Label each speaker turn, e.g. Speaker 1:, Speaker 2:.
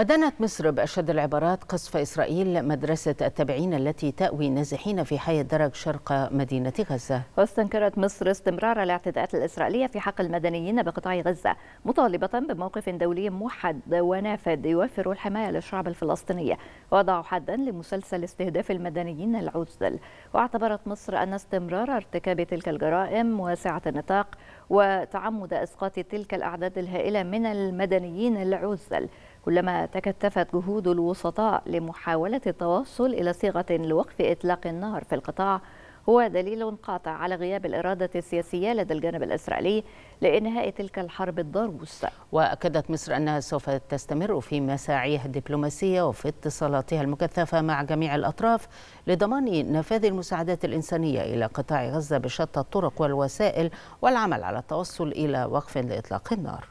Speaker 1: أدانت مصر بأشد العبارات قصف إسرائيل مدرسة التابعين التي تأوي نازحين في حي الدرج شرق مدينة غزة
Speaker 2: واستنكرت مصر استمرار الاعتداءات الإسرائيلية في حق المدنيين بقطاع غزة مطالبة بموقف دولي موحد ونافذ يوفر الحماية للشعب الفلسطيني وضع حدا لمسلسل استهداف المدنيين العزل واعتبرت مصر أن استمرار ارتكاب تلك الجرائم واسعة النطاق وتعمد إسقاط تلك الأعداد الهائلة من المدنيين العزل كلما تكتفت جهود الوسطاء لمحاولة التوصل إلى صيغة لوقف إطلاق النار في القطاع هو دليل قاطع على غياب الإرادة السياسية لدى الجانب الإسرائيلي لإنهاء تلك الحرب الضروس
Speaker 1: وأكدت مصر أنها سوف تستمر في مساعيها الدبلوماسية وفي اتصالاتها المكثفة مع جميع الأطراف لضمان نفاذ المساعدات الإنسانية إلى قطاع غزة بشتى الطرق والوسائل والعمل على التوصل إلى وقف لإطلاق النار